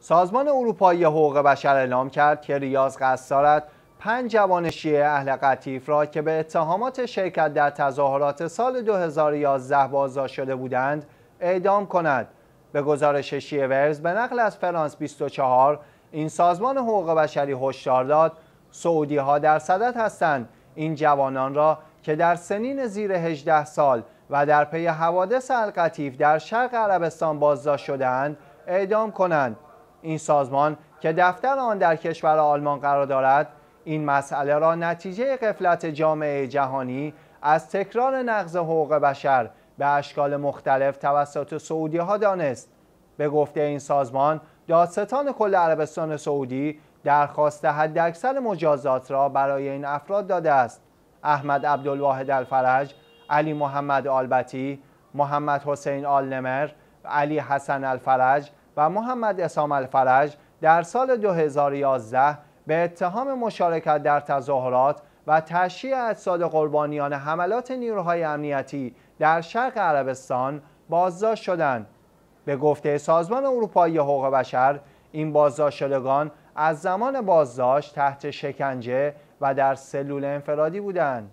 سازمان اروپایی حقوق بشر اعلام کرد که ریاض قصد دارد پنج جوان شیعه اهل قطیف را که به اتهامات شرکت در تظاهرات سال 2011 بازداشت شده بودند اعدام کند به گزارش شیعه ورز به نقل از فرانس 24 این سازمان حقوق بشری هشدار داد سعودی ها در صدد هستند این جوانان را که در سنین زیر 18 سال و در پی حوادث القطیف در شرق عربستان بازداشت شدهاند اعدام کنند این سازمان که دفتر آن در کشور آلمان قرار دارد این مسئله را نتیجه قفلت جامعه جهانی از تکرار نقض حقوق بشر به اشکال مختلف توسط سعودی ها دانست به گفته این سازمان دادستان کل عربستان سعودی درخواست حداکثر مجازات را برای این افراد داده است احمد عبدالواحد الفرج علی محمد آلبتی محمد حسین آلنمر علی حسن الفرج و محمد اسام الفرج در سال 2011 به اتهام مشارکت در تظاهرات و تشییع اجساد قربانیان حملات نیروهای امنیتی در شرق عربستان بازداشت شدند. به گفته سازمان اروپایی حقوق بشر این بازداشت شدگان از زمان بازداشت تحت شکنجه و در سلول انفرادی بودند.